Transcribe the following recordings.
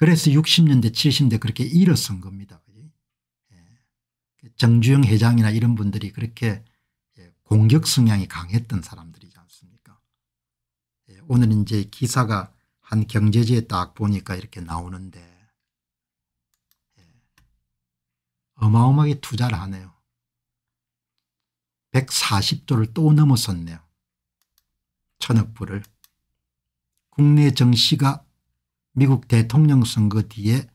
그래서 60년대 70년대 그렇게 일어선 겁니다. 예. 정주영 회장이나 이런 분들이 그렇게 예, 공격 성향이 강했던 사람들이지 않습니까 예, 오늘 이제 기사가 한 경제지에 딱 보니까 이렇게 나오는데 어마어마하게 투자를 하네요. 140조를 또 넘어섰네요. 천억 불을. 국내 정시가 미국 대통령 선거 뒤에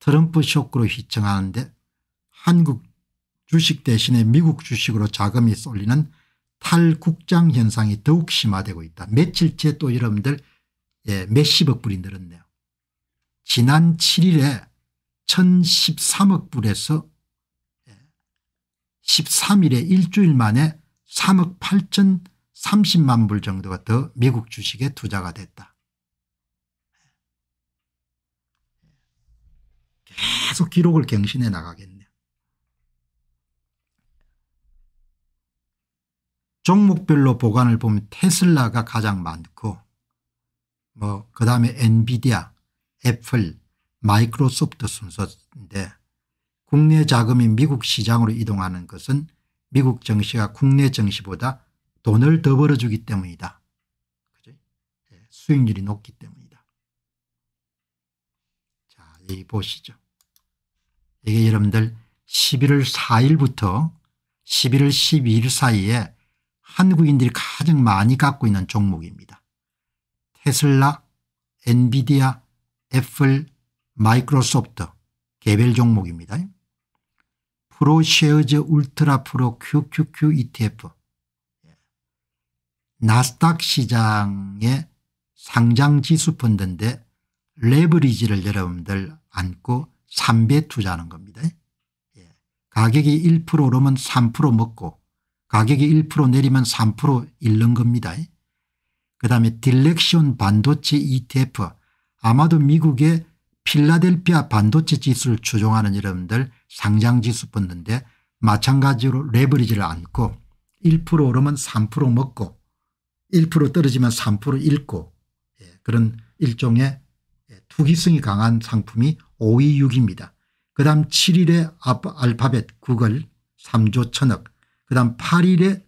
트럼프 쇼크로 휘청하는데 한국 주식 대신에 미국 주식으로 자금이 쏠리는 탈국장 현상이 더욱 심화되고 있다. 며칠째 또 여러분들 예, 몇십억 불이 늘었네요. 지난 7일에 1013억 불에서 13일에 예, 일주일 만에 3억 8천 30만 불 정도가 더 미국 주식에 투자가 됐다. 계속 기록을 갱신해 나가겠네요. 종목별로 보관을 보면 테슬라가 가장 많고 뭐 그다음에 엔비디아, 애플, 마이크로소프트 순서인데 국내 자금이 미국 시장으로 이동하는 것은 미국 정시가 국내 정시보다 돈을 더 벌어주기 때문이다. 예, 수익률이 높기 때문이다. 자, 이 보시죠. 이게 여러분들 11월 4일부터 11월 12일 사이에 한국인들이 가장 많이 갖고 있는 종목입니다. 테슬라, 엔비디아, 애플, 마이크로소프트 개별 종목입니다. 프로쉐어즈 울트라 프로 QQQ ETF 나스닥 시장의 상장 지수 펀드인데 레버리지를 여러분들 안고 3배 투자하는 겁니다. 예. 가격이 1% 오르면 3% 먹고 가격이 1% 내리면 3% 잃는 겁니다. 그 다음에 딜렉션 반도체 ETF 아마도 미국의 필라델피아 반도체 지수를 추종하는 여러분들 상장지수 뽑는데 마찬가지로 레버리지를 안고 1% 오르면 3% 먹고 1% 떨어지면 3% 잃고 예. 그런 일종의 예, 투기성이 강한 상품이 5위 6위입니다. 그 다음 7일에 알파벳 구글 3조 천억 그 다음 8일에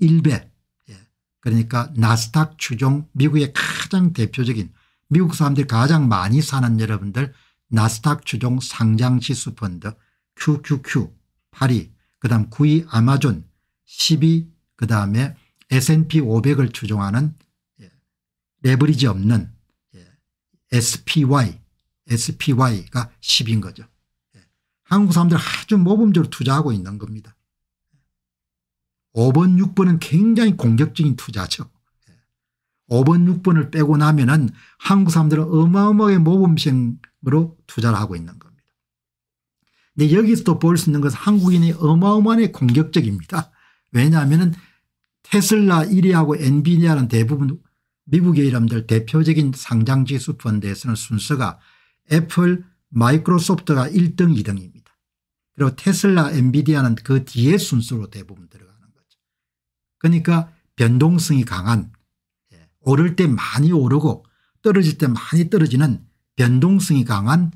1배 예, 그러니까 나스닥 추종 미국의 가장 대표적인 미국 사람들이 가장 많이 사는 여러분들 나스닥 추종 상장지수 펀드 QQQ 8위 그 다음 9위 아마존 10위 그 다음에 S&P 500을 추종하는 예, 레버리지 없는 SPY, SPY가 10인 거죠. 예. 한국 사람들 아주 모범적으로 투자하고 있는 겁니다. 5번, 6번은 굉장히 공격적인 투자죠. 5번, 예. 6번을 빼고 나면은 한국 사람들은 어마어마하게 모범생으로 투자를 하고 있는 겁니다. 근데 여기서도 볼 수 있는 것은 한국인이 어마어마하게 공격적입니다. 왜냐하면 테슬라 1위하고 엔비니아는 대부분 미국의 이름들 대표적인 상장지수 펀드에서는 순서가 애플 마이크로소프트가 1등 2등입니다. 그리고 테슬라 엔비디아는 그 뒤에 순서로 대부분 들어가는 거죠. 그러니까 변동성이 강한 예, 오를 때 많이 오르고 떨어질 때 많이 떨어지는 변동성이 강한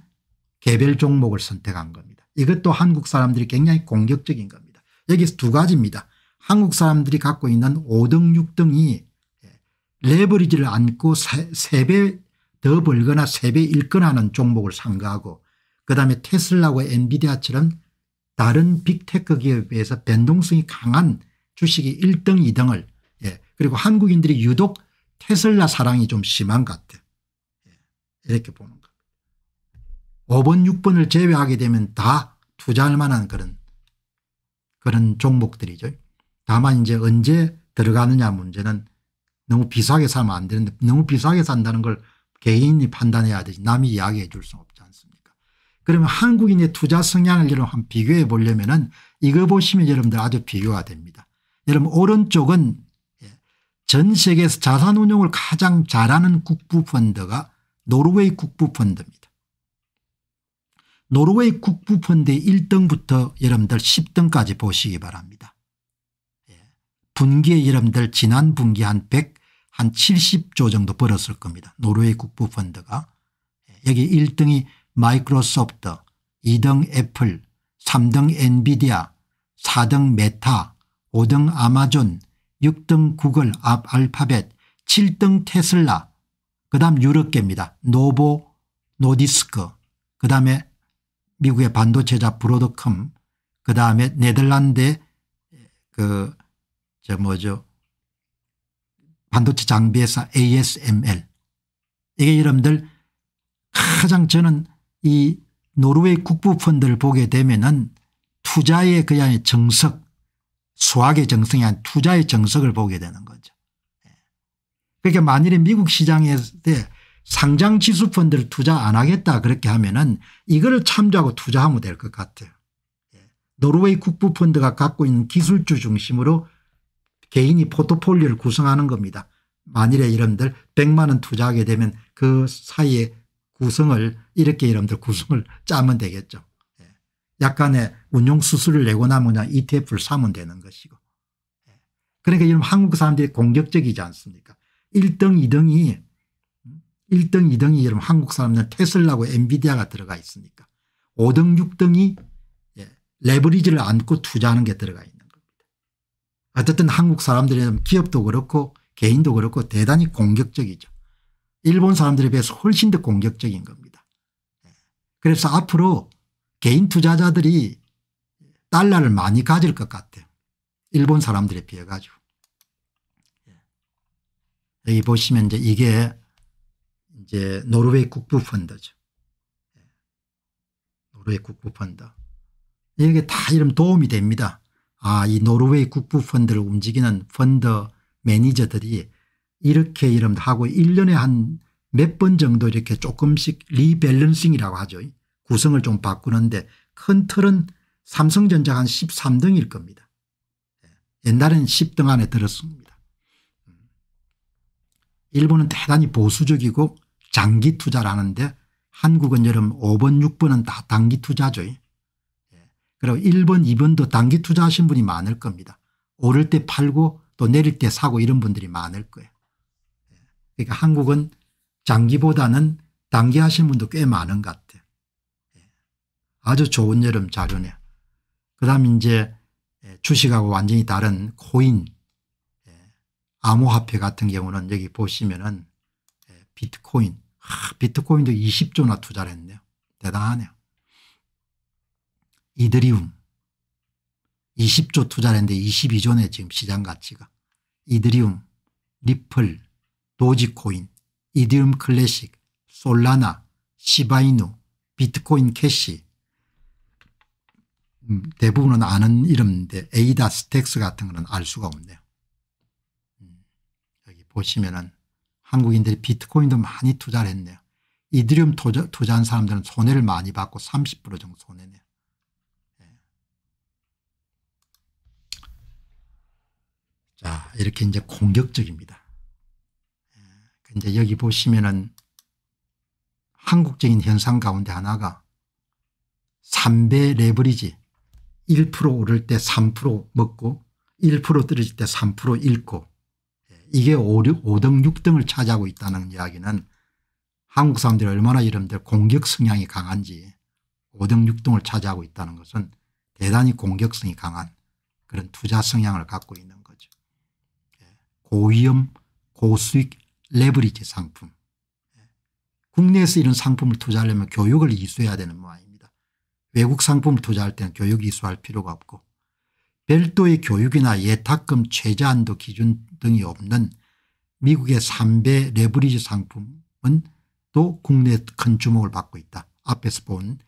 개별 종목을 선택한 겁니다. 이것도 한국 사람들이 굉장히 공격적인 겁니다. 여기서 두 가지입니다. 한국 사람들이 갖고 있는 5등 6등이 레버리지를 안고 세배더 벌거나 세배 잃거나는 종목을 상가하고 그다음에 테슬라와 엔비디아처럼 다른 빅테크 기업에서 변동성이 강한 주식이 1등 2등을 예. 그리고 한국인들이 유독 테슬라 사랑이 좀 심한 것 같아요. 예. 이렇게 보는 겁니다. 5번 6번을 제외하게 되면 다 투자할 만한 그런 그런 종목들이죠. 다만 이제 언제 들어가느냐 문제는 너무 비싸게 사면 안 되는데 너무 비싸게 산다는 걸 개인이 판단해야 되지 남이 이야기해 줄 수 없지 않습니까 그러면 한국인의 투자 성향을 여러분 한 비교해 보려면 은 이거 보시면 여러분들 아주 비교가 됩니다. 여러분 오른쪽은 예, 전 세계에서 자산운용을 가장 잘하는 국부펀드가 노르웨이 국부펀드입니다. 노르웨이 국부펀드의 1등부터 여러분들 10등까지 보시기 바랍니다. 예, 분기에 여러분들 지난 분기 한 100, 한 70조 정도 벌었을 겁니다. 노르웨이 국부펀드가. 예, 여기 1등이 마이크로소프트, 2등 애플, 3등 엔비디아, 4등 메타, 5등 아마존, 6등 구글, 아, 알파벳, 7등 테슬라, 그 다음 유럽계입니다. 노보, 노디스크, 그 다음에 미국의 반도체자 브로드컴, 그 다음에 네덜란드의 그, 저 뭐죠, 반도체 장비회사 ASML 이게 여러분들 가장 저는 이 노르웨이 국부펀드를 보게 되면은 투자의 그냥 정석 수학의 정성이 아닌 투자의 정석을 보게 되는 거죠. 예. 그러니까 만일에 미국 시장에 상장 지수 펀드를 투자 안 하겠다 그렇게 하면은 이거를 참조하고 투자하면 될 것 같아요. 예. 노르웨이 국부 펀드가 갖고 있는 기술주 중심으로 개인이 포트폴리오를 구성하는 겁니다. 만일에 여러분들 100만 원 투자하게 되면 그 사이에 구성을 이렇게 여러분들 구성을 짜면 되겠죠. 예. 약간의 운용 수수를 내고 나면 그냥 ETF를 사면 되는 것이고. 예. 그러니까 여러분 한국 사람들이 공격적이지 않습니까 1등 2등이 1등 2등이 여러분 한국 사람들 테슬라고 엔비디아가 들어가 있으니까 5등 6등이 예, 레버리지를 안고 투자하는 게 들어가 있는 어쨌든 한국 사람들은 기업도 그렇고 개인도 그렇고 대단히 공격적이죠. 일본 사람들에 비해서 훨씬 더 공격적인 겁니다. 그래서 앞으로 개인 투자자들이 달러를 많이 가질 것 같아요. 일본 사람들에 비해 가지고. 여기 보시면 이제 이게 이제 노르웨이 국부 펀드죠. 노르웨이 국부 펀드. 이게 다 이런 도움이 됩니다. 아, 이 노르웨이 국부 펀드를 움직이는 펀드 매니저들이 이렇게 이름 하고 1년에 한 몇 번 정도 이렇게 조금씩 리밸런싱이라고 하죠. 구성을 좀 바꾸는데 큰 틀은 삼성전자 한 13등일 겁니다. 예, 옛날에는 10등 안에 들었습니다. 음. 일본은 대단히 보수적이고 장기 투자라는데 한국은 여름 5번 6번은 다 단기 투자죠. 그리고 1번 2번도 단기 투자하신 분이 많을 겁니다. 오를 때 팔고 또 내릴 때 사고 이런 분들이 많을 거예요. 예. 그러니까 한국은 장기보다는 단기 하신 분도 꽤 많은 것 같아요. 예. 아주 좋은 여름 자료네요. 그 다음 이제 예, 주식하고 완전히 다른 코인 암호화폐 같은 경우는 여기 보시면은 비트코인 아, 비트코인도 20조나 투자를 했네요. 대단하네요. 이드리움 20조 투자를 했는데 22조네 지금 시장 가치가. 이드리움, 리플, 도지코인, 이디움 클래식, 솔라나, 시바이누, 비트코인 캐시 음, 대부분은 아는 이름인데 에이다 스택스 같은 거는 알 수가 없네요. 음, 여기 보시면은 한국인들이 비트코인도 많이 투자를 했네요. 이드리움 투자, 투자한 사람들은 손해를 많이 받고 30% 정도 손해네요. 자, 아, 이렇게 이제 공격적입니다. 예, 이제 여기 보시면은 한국적인 현상 가운데 하나가 3배 레버리지 1% 오를 때 3% 먹고 1% 떨어질 때 3% 잃고 예, 이게 5, 5등 6등을 차지하고 있다는 이야기는 한국 사람들이 얼마나 이런들 공격 성향이 강한지 5등 6등을 차지하고 있다는 것은 대단히 공격성이 강한 그런 투자 성향을 갖고 있는 고위험 고수익 레버리지 상품. 국내에서 이런 상품을 투자하려면 교육을 이수해야 되는 모양입니다. 외국 상품을 투자할 때는 교육 이수할 필요가 없고 별도의 교육이나 예탁금 최저한도 기준 등이 없는 미국의 3배 레버리지 상품은 또 국내 큰 주목을 받고 있다. 앞에서 본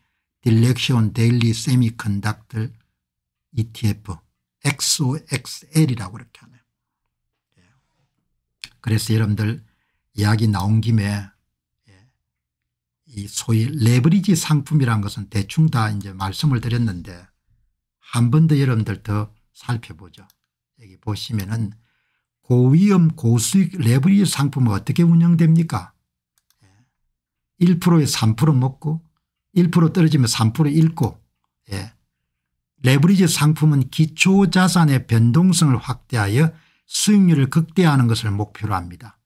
딜렉션 데일리 세미컨덕터 ETF XOXL이라고 이렇게 하네요. 그래서 여러분들 이야기 나온 김에 예, 이 소위 레버리지 상품이란 것은 대충 다 이제 말씀을 드렸는데 한 번 더 여러분들 더 살펴보죠. 여기 보시면은 고위험 고수익 레버리지 상품은 어떻게 운영됩니까 1%에 예, 3% 먹고 1% 떨어지면 3% 잃고 예. 레버리지 상품은 기초자산의 변동성을 확대하여 수익률을 극대화하는 것을 목표로 합니다.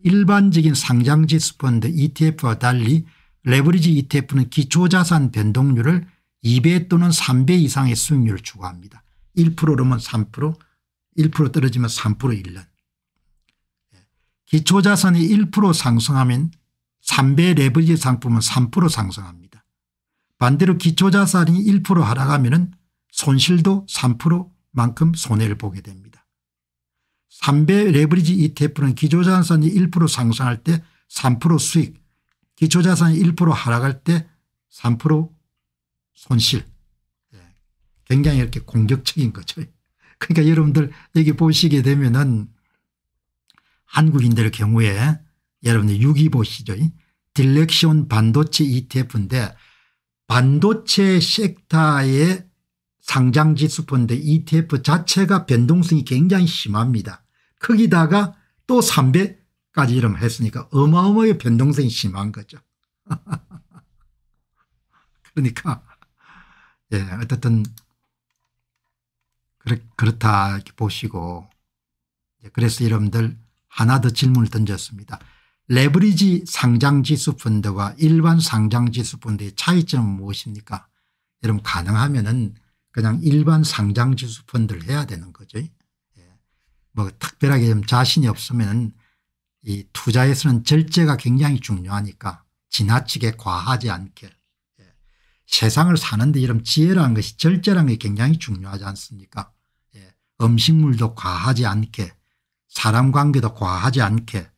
일반적인 상장지수 펀드 ETF와 달리 레버리지 ETF는 기초자산 변동률을 2배 또는 3배 이상의 수익률을 추구합니다. 1%르면 3% 1% 떨어지면 3% 1년. 기초자산이 1% 상승하면 3배 레버리지 상품은 3% 상승합니다. 반대로 기초자산이 1% 하락하면 손실도 3%만큼 손해를 보게 됩니다. 3배 레버리지 ETF는 기초자산이 1% 상승할 때 3% 수익 기초자산이 1% 하락할 때 3% 손실 예. 굉장히 이렇게 공격적인 거죠. 그러니까 여러분들 여기 보시게 되면은 한국인들의 경우에 여러분들 유기 보시죠. 딜렉션 반도체 ETF인데 반도체 섹터의 상장지수펀드 ETF 자체가 변동성이 굉장히 심합니다. 거기다가 또 3배까지 이름 했으니까 어마어마하게 변동성이 심한 거죠. 그러니까 예 어쨌든 그렇, 그렇다 이렇게 보시고 예, 그래서 여러분들 하나 더 질문을 던졌습니다. 레버리지 상장지수 펀드와 일반 상장지수 펀드의 차이점은 무엇입니까? 여러분 가능하면은 그냥 일반 상장 지수 펀드를 해야 되는 거죠. 예. 뭐 특별하게 좀 자신이 없으면 이 투자에서는 절제가 굉장히 중요하니까 지나치게 과하지 않게 예. 세상을 사는데 이런 지혜라는 것이 절제라는 게 굉장히 중요하지 않습니까 예. 음식물도 과하지 않게 사람 관계도 과하지 않게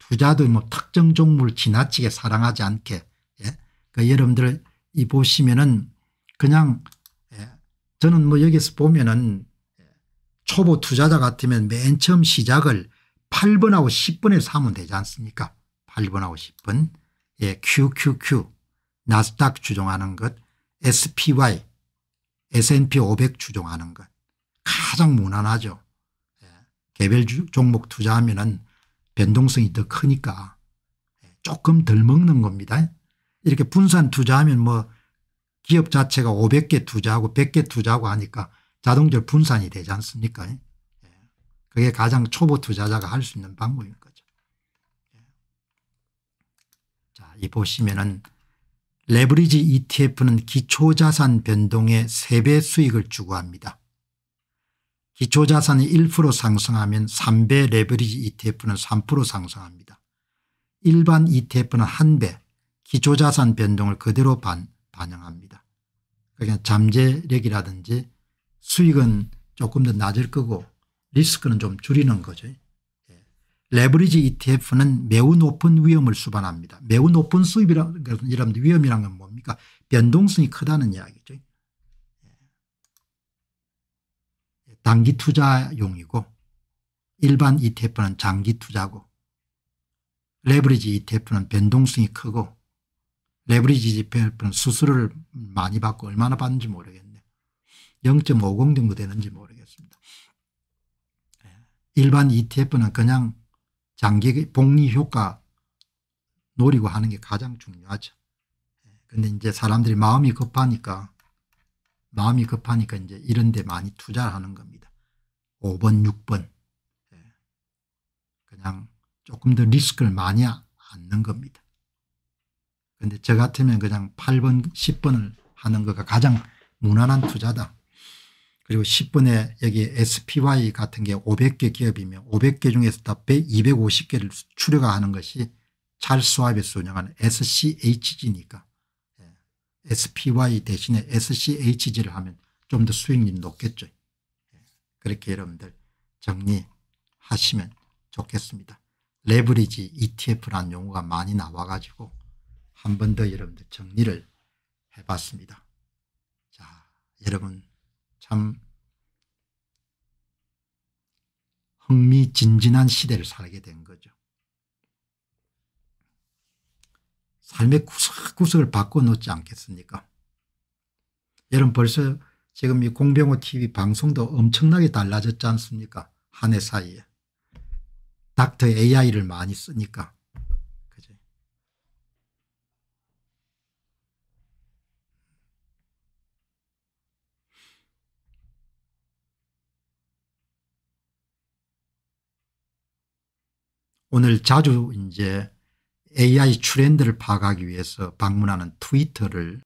투자도 뭐 특정 종목 지나치게 사랑하지 않게 예. 그 여러분들 이 보시면은 그냥 저는 뭐 여기서 보면은 초보 투자자 같으면 맨 처음 시작을 8번하고 1 0번에사면 되지 않습니까 8번하고 10번 예, QQQ 나스닥 주종하는 것 SPY S&P 500 주종하는 것 가장 무난하죠. 예, 개별 주, 종목 투자하면 은 변동성이 더 크니까 예, 조금 덜 먹는 겁니다. 이렇게 분산 투자하면 뭐 기업 자체가 500개 투자하고 100개 투자하고 하니까 자동적 분산이 되지 않습니까? 예. 그게 가장 초보 투자자가 할 수 있는 방법인 거죠. 예. 자, 이 보시면은 레버리지 ETF는 기초자산 변동의 3배 수익을 추구합니다. 기초자산이 1% 상승하면 3배 레버리지 ETF는 3% 상승합니다. 일반 ETF는 1배, 기초자산 변동을 그대로 반, 반영합니다. 그러니까 잠재력이라든지 수익은 조금 더 낮을 거고 리스크는 좀 줄이는 거죠. 예. 레버리지 ETF는 매우 높은 위험을 수반합니다. 매우 높은 수입이라는 여러분들 위험이란 건 뭡니까? 변동성이 크다는 이야기죠. 예. 단기 투자용이고 일반 ETF는 장기 투자고 레버리지 ETF는 변동성이 크고 레버리지 지표는 수수료를 많이 받고 얼마나 받는지 모르겠네. 0.50 정도 되는지 모르겠습니다. 예. 일반 ETF는 그냥 장기 복리 효과 노리고 하는 게 가장 중요하죠. 그런데 예. 이제 사람들이 마음이 급하니까 마음이 급하니까 이제 이런 데 많이 투자를 하는 겁니다. 5번 6번 예. 그냥 조금 더 리스크를 많이 안는 겁니다. 근데 저 같으면 그냥 8번 10번을 하는 거가 가장 무난한 투자다. 그리고 10번에 여기 SPY 같은 게 500개 기업이며 500개 중에서 다 250개를 추려가 하는 것이 찰스와에서 운영하는 SCHG니까 SPY 대신에 SCHG를 하면 좀 더 수익률이 높겠죠. 예. 그렇게 여러분들 정리하시면 좋겠습니다. 레버리지 ETF라는 용어가 많이 나와가지고 한번더 여러분들 정리를 해봤습니다. 자, 여러분 참 흥미진진한 시대를 살게 된 거죠. 삶의 구석구석을 바꿔놓지 않겠습니까? 여러분 벌써 지금 이 공병호 TV 방송도 엄청나게 달라졌지 않습니까? 한 해 사이에. 닥터 AI를 많이 쓰니까 오늘 자주 이제 AI 트렌드를 파악하기 위해서 방문하는 트위터를